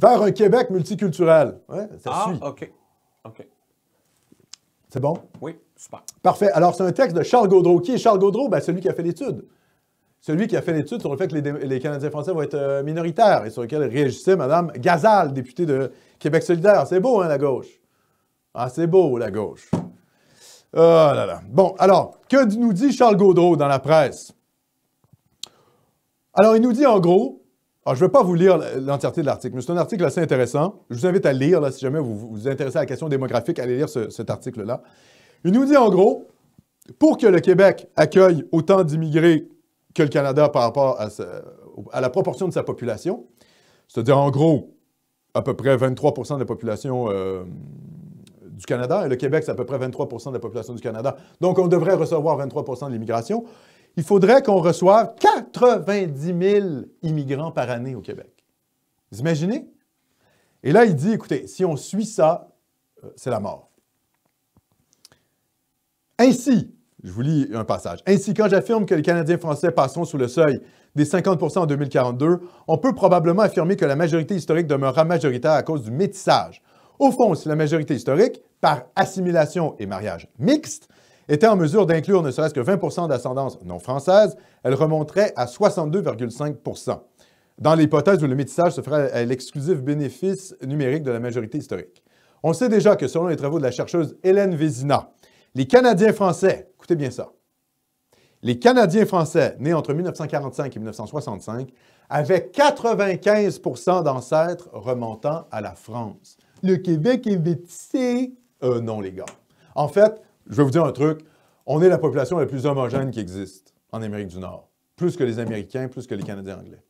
vers un Québec multiculturel. Hein? ah, OK. OK. C'est bon? Oui, super. Parfait. Alors, c'est un texte de Charles Gaudreau. Qui est Charles Gaudreau? Ben, celui qui a fait l'étude. Celui qui a fait l'étude sur le fait que les, Canadiens français vont être euh, minoritaires et sur lequel réagissait Mme Gazal, députée de Québec solidaire. Ah, c'est beau, hein, la gauche? Ah, c'est beau, la gauche. Ah là là. Bon, alors, que nous dit Charles Gaudreau dans la presse? Alors, il nous dit en gros, alors, ah, je ne vais pas vous lire l'entièreté de l'article, mais c'est un article assez intéressant. Je vous invite à lire, si jamais vous vous intéressez à la question démographique, allez lire cet article-là. Il nous dit en gros, pour que le Québec accueille autant d'immigrés que le Canada par rapport à, la proportion de sa population, c'est-à-dire en gros à peu près 23 de la population euh, du Canada, et le Québec, c'est à peu près 23 de la population du Canada. Donc, on devrait recevoir 23 de l'immigration il faudrait qu'on reçoive 90 000 immigrants par année au Québec. Vous imaginez? Et là, il dit, écoutez, si on suit ça, euh, c'est la mort. Ainsi, je vous lis un passage. Ainsi, quand j'affirme que les Canadiens français passeront sous le seuil des 50 en 2042, on peut probablement affirmer que la majorité historique demeurera majoritaire à cause du métissage. Au fond, si la majorité historique, par assimilation et mariage mixte, était en mesure d'inclure ne serait-ce que 20 d'ascendance non française, elle remonterait à 62,5 dans l'hypothèse où le métissage se ferait à l'exclusif bénéfice numérique de la majorité historique. On sait déjà que selon les travaux de la chercheuse Hélène Vézina, les Canadiens français, écoutez bien ça, les Canadiens français nés entre 1945 et 1965 avaient 95 d'ancêtres remontant à la France. Le Québec est métissé. Euh, non, les gars. En fait, je vais vous dire un truc. On est la population la plus homogène qui existe en Amérique du Nord. Plus que les Américains, plus que les Canadiens anglais.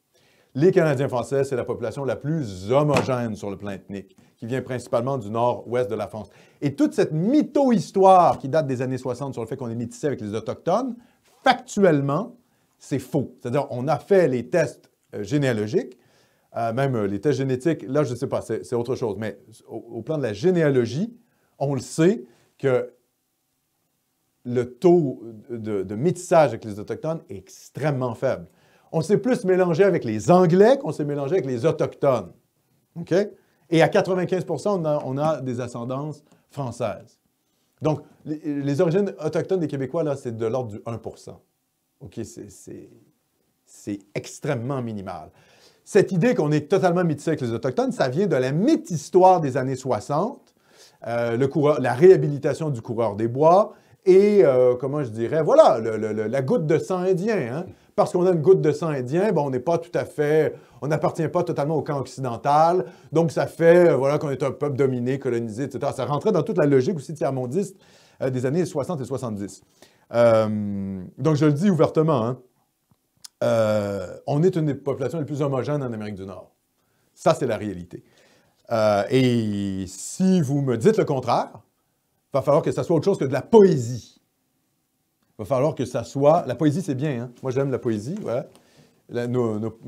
Les Canadiens français, c'est la population la plus homogène sur le plan ethnique, qui vient principalement du nord-ouest de la France. Et toute cette mytho-histoire qui date des années 60 sur le fait qu'on est métissé avec les Autochtones, factuellement, c'est faux. C'est-à-dire, on a fait les tests euh, généalogiques, euh, même euh, les tests génétiques, là, je ne sais pas, c'est autre chose, mais au, plan de la généalogie, on le sait que le taux de, métissage avec les Autochtones est extrêmement faible. On s'est plus mélangé avec les Anglais qu'on s'est mélangé avec les Autochtones. OK? Et à 95 on a, des ascendances françaises. Donc, les, origines autochtones des Québécois, là, c'est de l'ordre du 1 OK? C'est extrêmement minimal. Cette idée qu'on est totalement métissé avec les Autochtones, ça vient de la méthistoire des années 60, euh, la réhabilitation du coureur des bois, et euh, comment je dirais, voilà, la goutte de sang indien. Hein. Parce qu'on a une goutte de sang indien, ben, on n'est pas tout à fait, on n'appartient pas totalement au camp occidental. Donc ça fait, euh, voilà, qu'on est un peuple dominé, colonisé, etc. Ça rentrait dans toute la logique aussi tiers-mondiste euh, des années 60 et 70. donc je le dis ouvertement, hein. on est une des populations les plus homogènes en Amérique du Nord. Ça, c'est la réalité. et si vous me dites le contraire, va falloir que ça soit autre chose que de la poésie. Il va falloir que ça soit. La poésie, c'est bien. Hein. Moi, j'aime la poésie. Ouais. La, nos, nos,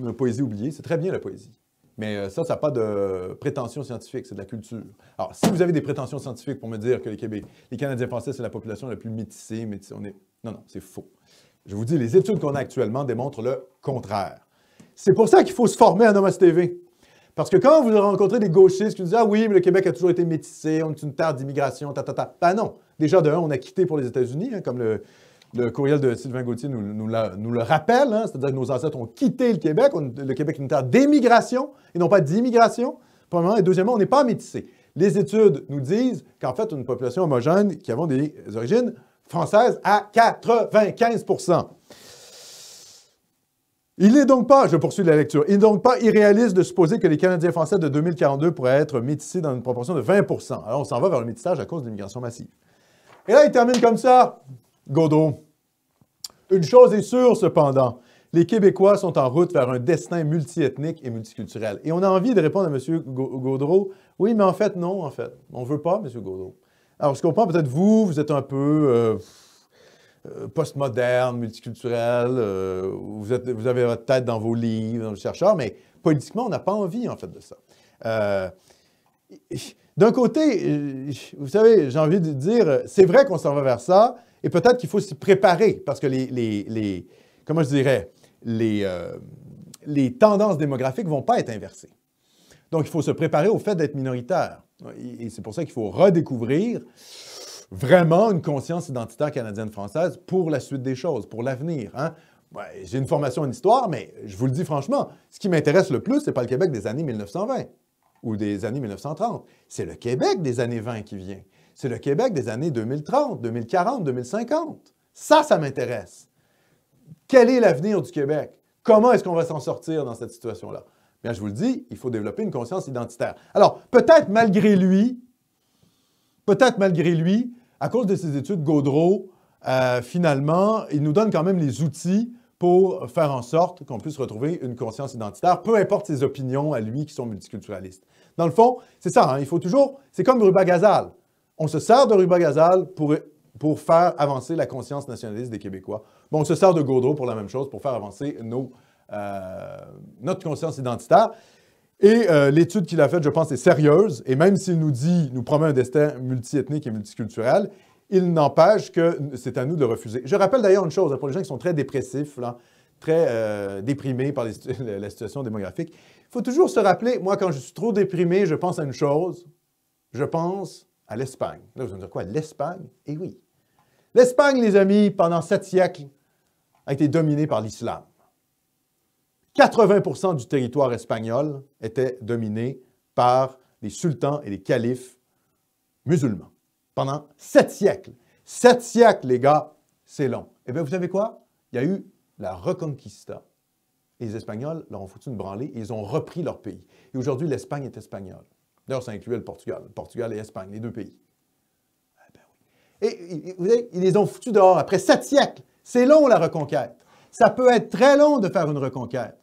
c'est très bien la poésie. Mais euh, ça, ça n'a pas de prétention scientifique, c'est de la culture. Alors, si vous avez des prétentions scientifiques pour me dire que les, les Canadiens français, c'est la population la plus métissée, métissée on est... non, non, c'est faux. Je vous dis, les études qu'on a actuellement démontrent le contraire. C'est pour ça qu'il faut se former à Nomos TV. Parce que quand vous rencontrez des gauchistes qui disent Ah oui, mais le Québec a toujours été métissé, on est une terre d'immigration, ta, ta, ta. Ben non. Déjà, de on a quitté pour les États-Unis, hein, comme le, courriel de Sylvain Gauthier nous, le rappelle. Hein. C'est-à-dire que nos ancêtres ont quitté le Québec. le Québec est une terre d'immigration et non pas d'immigration, premièrement. Et deuxièmement, on n'est pas métissé. Les études nous disent qu'en fait, une population homogène qui avons des origines françaises à 95 il n'est donc pas, je poursuis la lecture, il n'est donc pas irréaliste de supposer que les Canadiens français de 2042 pourraient être métissés dans une proportion de 20 Alors, on s'en va vers le métissage à cause de l'immigration massive. Et là, il termine comme ça, Godot. Une chose est sûre, cependant, les Québécois sont en route vers un destin multiethnique et multiculturel. Et on a envie de répondre à M. Gaudreau, oui, mais en fait, non, en fait. On ne veut pas, M. Gaudreau. Alors, je comprends, peut-être vous, vous êtes un peu... Euh, euh, postmoderne, multiculturelle, euh, vous, vous avez votre tête dans vos livres, dans vos chercheurs, mais politiquement, on n'a pas envie, en fait, de ça. Euh, d'un côté, vous savez, j'ai envie de dire, c'est vrai qu'on s'en va vers ça, et peut-être qu'il faut s'y préparer, parce que les, les, comment je dirais, les, les tendances démographiques ne vont pas être inversées. Donc, il faut se préparer au fait d'être minoritaire. Et c'est pour ça qu'il faut redécouvrir vraiment une conscience identitaire canadienne-française pour la suite des choses, pour l'avenir. Hein. J'ai une formation en histoire, mais je vous le dis franchement, ce qui m'intéresse le plus, ce n'est pas le Québec des années 1920 ou des années 1930, c'est le Québec des années 20 qui vient. C'est le Québec des années 2030, 2040, 2050. Ça, ça m'intéresse. Quel est l'avenir du Québec? Comment est-ce qu'on va s'en sortir dans cette situation-là? Bien, je vous le dis, il faut développer une conscience identitaire. Alors, peut-être malgré lui, peut-être malgré lui, à cause de ses études, Gaudreau, euh, finalement, il nous donne quand même les outils pour faire en sorte qu'on puisse retrouver une conscience identitaire, peu importe ses opinions à lui qui sont multiculturalistes. Dans le fond, c'est ça, hein, il faut toujours, c'est comme Ruba Gazal. On se sert de Ruba Gazal pour, pour faire avancer la conscience nationaliste des Québécois. Bon, on se sert de Gaudreau pour la même chose, pour faire avancer nos, euh, notre conscience identitaire. Et euh, l'étude qu'il a faite, je pense, est sérieuse. Et même s'il nous dit, nous promet un destin multiethnique et multiculturel, il n'empêche que c'est à nous de le refuser. Je rappelle d'ailleurs une chose, hein, pour les gens qui sont très dépressifs, très euh, déprimés par la situation démographique, il faut toujours se rappeler, moi, quand je suis trop déprimé, je pense à une chose, je pense à l'Espagne. Là, vous allez me dire quoi? L'Espagne? Eh oui. L'Espagne, les amis, pendant sept siècles, a été dominée par l'islam. 80 du territoire espagnol était dominé par les sultans et les califes musulmans pendant sept siècles. Sept siècles, les gars, c'est long. Eh bien, vous savez quoi? Il y a eu la Reconquista. les Espagnols leur ont foutu une branlée et ils ont repris leur pays. Et aujourd'hui, l'Espagne est espagnole. D'ailleurs, ça incluait le Portugal. Le Portugal et l'Espagne, les deux pays. Eh ben oui. Et, vous ils les ont foutus dehors après sept siècles. C'est long, la reconquête. Ça peut être très long de faire une reconquête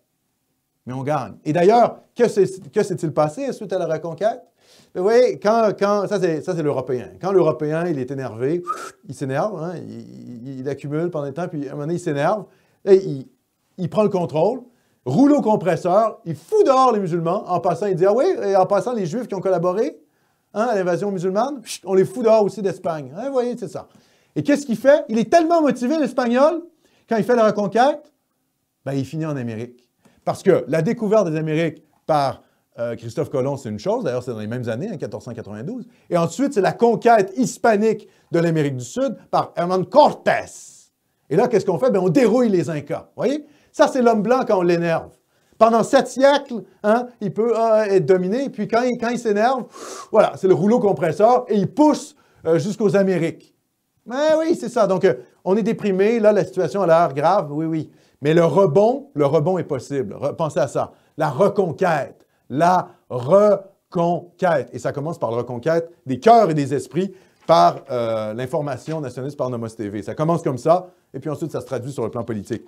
mais on gagne. Et d'ailleurs, que s'est-il passé suite à la reconquête? Ben, vous voyez, quand, ça c'est l'Européen. Quand l'Européen, il est énervé, il s'énerve, hein, il, accumule pendant un temps, puis à un moment donné, il s'énerve, et il, prend le contrôle, roule au compresseur, il fout dehors les musulmans, en passant, il dit, ah oui, et en passant, les juifs qui ont collaboré hein, à l'invasion musulmane, on les fout dehors aussi d'Espagne. Hein, vous voyez, c'est ça. Et qu'est-ce qu'il fait? Il est tellement motivé, l'Espagnol, quand il fait la reconquête, ben, il finit en Amérique. Parce que la découverte des Amériques par euh, Christophe Colomb, c'est une chose, d'ailleurs c'est dans les mêmes années, en 1492, et ensuite c'est la conquête hispanique de l'Amérique du Sud par Hernan Cortés. Et là, qu'est-ce qu'on fait? Ben, on dérouille les Incas, vous voyez? Ça, c'est l'homme blanc quand on l'énerve. Pendant sept siècles, hein, il peut euh, être dominé, puis quand il, s'énerve, voilà, c'est le rouleau compresseur, et il pousse euh, jusqu'aux Amériques. Mais ben oui, c'est ça. Donc, on est déprimé, là, la situation a l'air grave, oui, oui. Mais le rebond, le rebond est possible. Pensez à ça. La reconquête. La reconquête. Et ça commence par la reconquête des cœurs et des esprits par euh, l'information nationaliste par Nomos TV. Ça commence comme ça, et puis ensuite, ça se traduit sur le plan politique.